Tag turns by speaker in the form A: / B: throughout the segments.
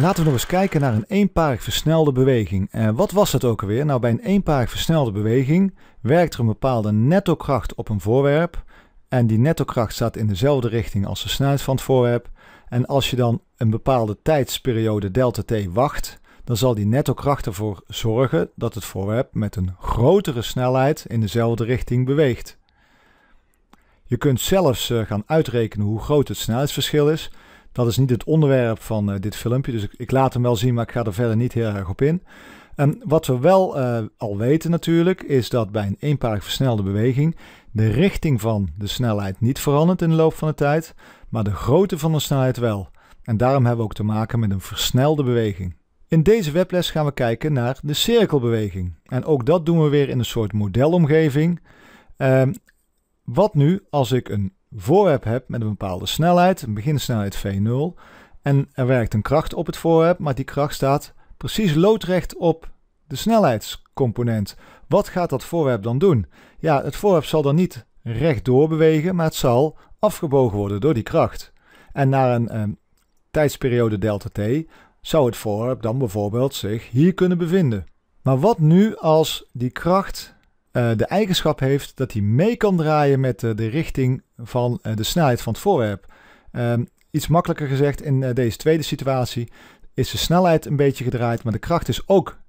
A: Laten we nog eens kijken naar een eenparig versnelde beweging. En eh, wat was dat ook alweer? Nou, bij een eenparig versnelde beweging werkt er een bepaalde netto-kracht op een voorwerp. En die netto-kracht staat in dezelfde richting als de snelheid van het voorwerp. En als je dan een bepaalde tijdsperiode delta t wacht, dan zal die netto-kracht ervoor zorgen dat het voorwerp met een grotere snelheid in dezelfde richting beweegt. Je kunt zelfs eh, gaan uitrekenen hoe groot het snelheidsverschil is. Dat is niet het onderwerp van eh, dit filmpje, dus ik, ik, laat hem wel zien, maar ik ga er verder niet heel erg op in. En ehm, wat we wel eh, al weten natuurlijk, is dat bij een eenparig versnelde beweging de richting van de snelheid niet verandert in de loop van de tijd, maar de grootte van de snelheid wel. En daarom hebben we ook te maken met een versnelde beweging. In deze webles gaan we kijken naar de cirkelbeweging. En ook dat doen we weer in een soort modelomgeving. Ehm, wat nu als ik een voorwerp hebt met een bepaalde snelheid, een beginsnelheid v0, en er werkt een kracht op het voorwerp, maar die kracht staat precies loodrecht op de snelheidscomponent. Wat gaat dat voorwerp dan doen? Ja, het voorwerp zal dan niet rechtdoor bewegen, maar het zal afgebogen worden door die kracht. En na een ehm, tijdsperiode delta t zou het voorwerp dan bijvoorbeeld zich hier kunnen bevinden. Maar wat nu als die kracht eh, de eigenschap heeft dat hij mee kan draaien met eh, de richting van eh, de snelheid van het voorwerp. Ehm, iets makkelijker gezegd, in deze tweede situatie is de snelheid een beetje gedraaid, maar de kracht is ook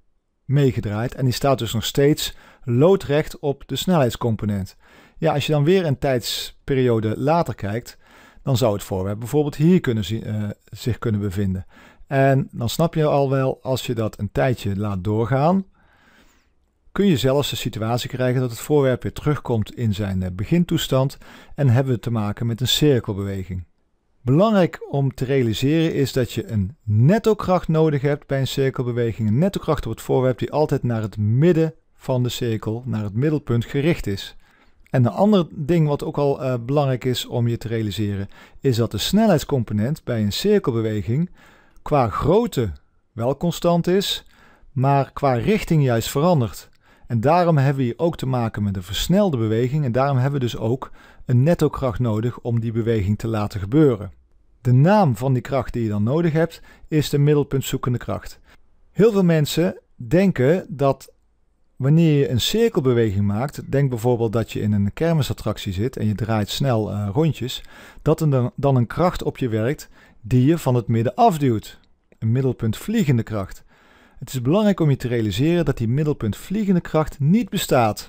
A: meegedraaid. En die staat dus nog steeds loodrecht op de snelheidscomponent. Ja, als je dan weer een tijdsperiode later kijkt, dan zou het voorwerp bijvoorbeeld hier kunnen zich kunnen bevinden. En dan snap je al wel, als je dat een tijdje laat doorgaan, kun je zelfs de situatie krijgen dat het voorwerp weer terugkomt in zijn eh, begintoestand en hebben we te maken met een cirkelbeweging. Belangrijk om te realiseren is dat je een netto-kracht nodig hebt bij een cirkelbeweging. Een netto-kracht op het voorwerp die altijd naar het midden van de cirkel, naar het middelpunt gericht is. En een ander ding wat ook al eh, belangrijk is om je te realiseren, is dat de snelheidscomponent bij een cirkelbeweging qua grootte wel constant is, maar qua richting juist verandert. En daarom hebben we hier ook te maken met een versnelde beweging en daarom hebben we dus ook een netto-kracht nodig om die beweging te laten gebeuren. De naam van die kracht die je dan nodig hebt is de middelpuntzoekende kracht. Heel veel mensen denken dat wanneer je een cirkelbeweging maakt, denk bijvoorbeeld dat je in een kermisattractie zit en je draait snel eh, rondjes, dat er dan een kracht op je werkt die je van het midden afduwt. Een middelpuntvliegende kracht. Het is belangrijk om je te realiseren dat die middelpuntvliegende kracht niet bestaat.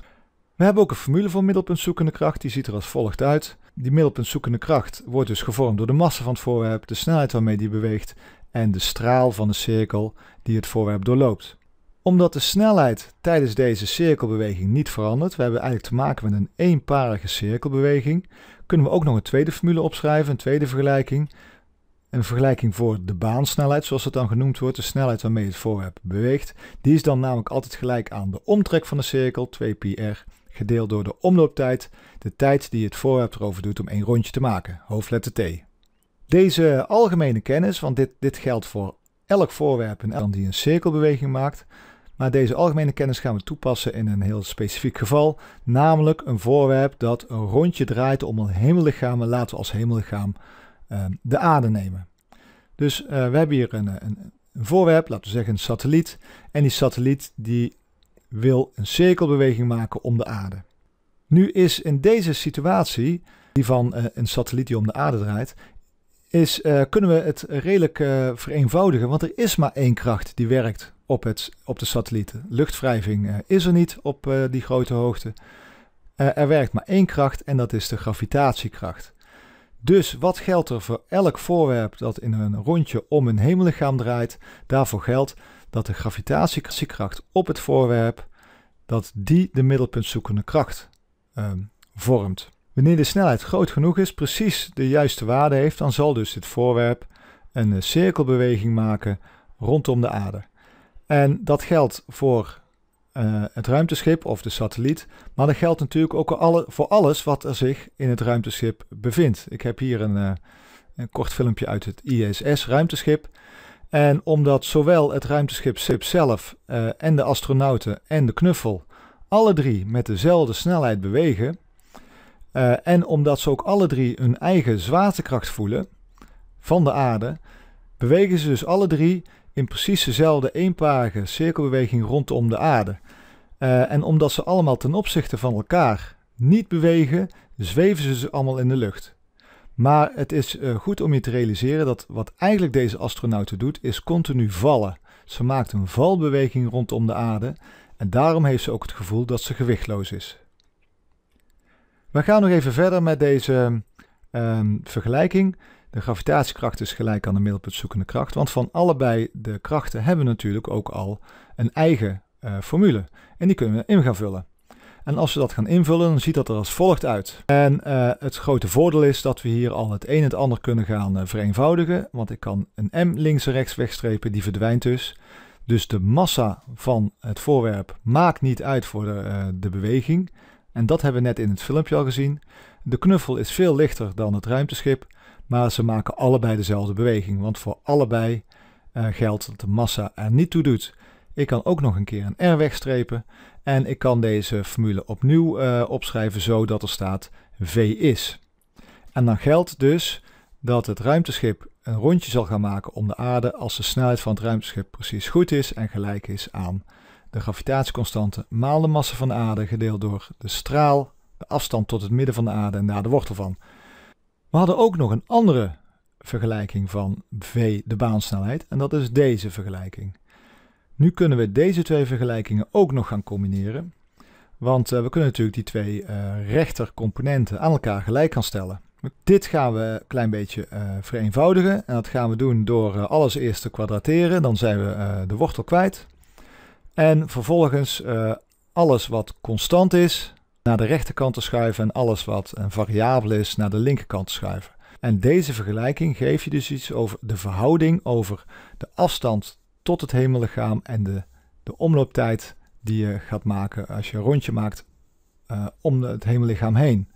A: We hebben ook een formule voor middelpuntzoekende kracht, die ziet er als volgt uit. Die middelpuntzoekende kracht wordt dus gevormd door de massa van het voorwerp, de snelheid waarmee die beweegt en de straal van de cirkel die het voorwerp doorloopt. Omdat de snelheid tijdens deze cirkelbeweging niet verandert, we hebben eigenlijk te maken met een eenparige cirkelbeweging, kunnen we ook nog een tweede formule opschrijven, een tweede vergelijking, een vergelijking voor de baansnelheid, zoals het dan genoemd wordt, de snelheid waarmee het voorwerp beweegt. Die is dan namelijk altijd gelijk aan de omtrek van de cirkel, 2πr, gedeeld door de omlooptijd, de tijd die het voorwerp erover doet om één rondje te maken, hoofdletter t. Deze algemene kennis, want dit, dit geldt voor elk voorwerp en elk die een cirkelbeweging maakt, maar deze algemene kennis gaan we toepassen in een heel specifiek geval, namelijk een voorwerp dat een rondje draait om een hemellichaam en laten we als hemellichaam Ehm, de aarde nemen. Dus eh, we hebben hier een, een, een voorwerp, laten we zeggen een satelliet. En die satelliet die wil een cirkelbeweging maken om de aarde. Nu is in deze situatie, die van eh, een satelliet die om de aarde draait, is, eh, kunnen we het redelijk vereenvoudigen. Want er is maar één kracht die werkt op, het, op de satellieten. Luchtwrijving is er niet op die grote hoogte. er werkt maar één kracht en dat is de gravitatiekracht. Dus wat geldt er voor elk voorwerp dat in een rondje om een hemellichaam draait? Daarvoor geldt dat de gravitatiekracht op het voorwerp, dat die de middelpuntzoekende kracht ehm, vormt. Wanneer de snelheid groot genoeg is, precies de juiste waarde heeft, dan zal dus dit voorwerp een eh, cirkelbeweging maken rondom de aarde. En dat geldt voor eh, het ruimteschip of de satelliet. Maar dat geldt natuurlijk ook alle, voor alles wat er zich in het ruimteschip bevindt. Ik heb hier een, eh, een kort filmpje uit het ISS-ruimteschip. En omdat zowel het ruimteschip zelf eh, en de astronauten en de knuffel alle drie met dezelfde snelheid bewegen, en omdat ze ook alle drie hun eigen zwaartekracht voelen van de aarde, bewegen ze dus alle drie in precies dezelfde eenparige cirkelbeweging rondom de aarde. Eh, en omdat ze allemaal ten opzichte van elkaar niet bewegen, zweven ze, ze allemaal in de lucht. Maar het is eh, goed om je te realiseren dat wat eigenlijk deze astronauten doet, is continu vallen. Ze maakt een valbeweging rondom de aarde en daarom heeft ze ook het gevoel dat ze gewichtloos is. We gaan nog even verder met deze ehm, vergelijking. De gravitatiekracht is gelijk aan de middelpuntzoekende kracht, want van allebei de krachten hebben we natuurlijk ook al een eigen eh, formule. En die kunnen we in gaan vullen. En als we dat gaan invullen, dan ziet dat er als volgt uit. En eh, het grote voordeel is dat we hier al het een en het ander kunnen gaan eh, vereenvoudigen. Want ik kan een m links en rechts wegstrepen, die verdwijnt dus. Dus de massa van het voorwerp maakt niet uit voor de, de beweging. En dat hebben we net in het filmpje al gezien. De knuffel is veel lichter dan het ruimteschip, maar ze maken allebei dezelfde beweging, want voor allebei eh, geldt dat de massa er niet toe doet. Ik kan ook nog een keer een R wegstrepen en ik kan deze formule opnieuw uh, opschrijven zodat er staat V is. En dan geldt dus dat het ruimteschip een rondje zal gaan maken om de aarde als de snelheid van het ruimteschip precies goed is en gelijk is aan de gravitatieconstante maal de massa van de aarde gedeeld door de straal, de afstand tot het midden van de aarde en daar de wortel van. We hadden ook nog een andere vergelijking van v, de baansnelheid, en dat is deze vergelijking. Nu kunnen we deze twee vergelijkingen ook nog gaan combineren, want eh, we kunnen natuurlijk die twee eh, rechtercomponenten aan elkaar gelijk gaan stellen. Dit gaan we een klein beetje eh, vereenvoudigen en dat gaan we doen door alles eerst te kwadrateren. Dan zijn we de wortel kwijt. En vervolgens eh, alles wat constant is naar de rechterkant te schuiven en alles wat een variabel is naar de linkerkant te schuiven. En deze vergelijking geeft je dus iets over de verhouding over de afstand tot het hemellichaam en de, de omlooptijd die je gaat maken als je een rondje maakt eh, om het hemellichaam heen.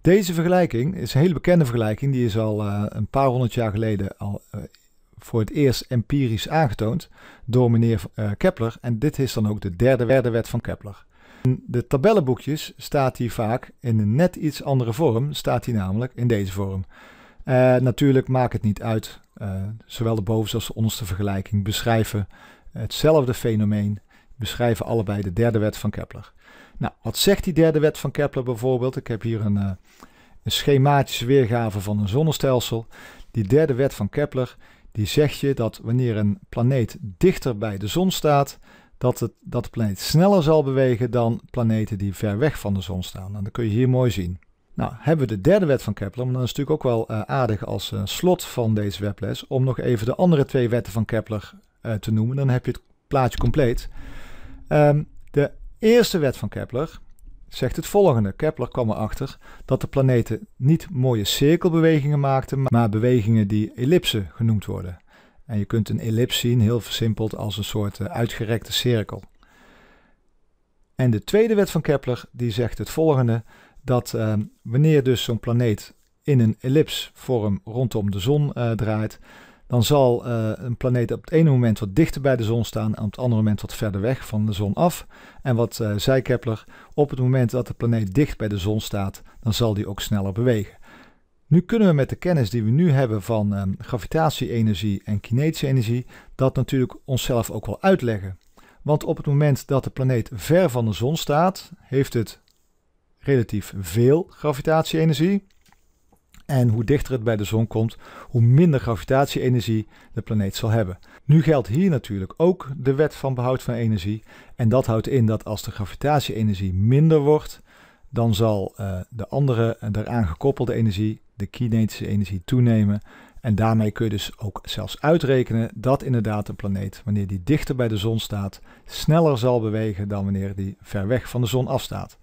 A: Deze vergelijking is een hele bekende vergelijking, die is al eh, een paar honderd jaar geleden al uh, voor het eerst empirisch aangetoond door meneer eh, Kepler. En dit is dan ook de derde, wet van Kepler. In de tabellenboekjes staat hij vaak in een net iets andere vorm, staat hij namelijk in deze vorm. Eh, natuurlijk maakt het niet uit, eh, zowel de bovenste als de onderste vergelijking beschrijven hetzelfde fenomeen, beschrijven allebei de derde wet van Kepler. Nou, wat zegt die derde wet van Kepler bijvoorbeeld? Ik heb hier een, een schematische weergave van een zonnestelsel. Die derde wet van Kepler die zegt je dat wanneer een planeet dichter bij de zon staat, dat, het, dat de planeet sneller zal bewegen dan planeten die ver weg van de zon staan. En nou, dat kun je hier mooi zien. Nou, hebben we de derde wet van Kepler, maar dan is natuurlijk ook wel eh, aardig als eh, slot van deze webles om nog even de andere twee wetten van Kepler eh, te noemen. Dan heb je het plaatje compleet. Ehm, de eerste wet van Kepler, zegt het volgende. Kepler kwam erachter dat de planeten niet mooie cirkelbewegingen maakten, maar bewegingen die ellipsen genoemd worden. En je kunt een ellips zien, heel versimpeld, als een soort eh, uitgerekte cirkel. En de tweede wet van Kepler die zegt het volgende, dat ehm, wanneer dus zo'n planeet in een ellipsvorm rondom de zon eh, draait, dan zal eh, een planeet op het ene moment wat dichter bij de zon staan en op het andere moment wat verder weg van de zon af. En wat uh, zei Kepler, op het moment dat de planeet dicht bij de zon staat, dan zal die ook sneller bewegen. Nu kunnen we met de kennis die we nu hebben van gravitatieenergie eh, gravitatie-energie en kinetische energie, dat natuurlijk onszelf ook wel uitleggen. Want op het moment dat de planeet ver van de zon staat, heeft het relatief veel gravitatie-energie. En hoe dichter het bij de zon komt, hoe minder gravitatie-energie de planeet zal hebben. Nu geldt hier natuurlijk ook de wet van behoud van energie. En dat houdt in dat als de gravitatie-energie minder wordt, dan zal eh, de andere eh, daaraan gekoppelde energie, de kinetische energie, toenemen. En daarmee kun je dus ook zelfs uitrekenen dat inderdaad een planeet, wanneer die dichter bij de zon staat, sneller zal bewegen dan wanneer die ver weg van de zon afstaat.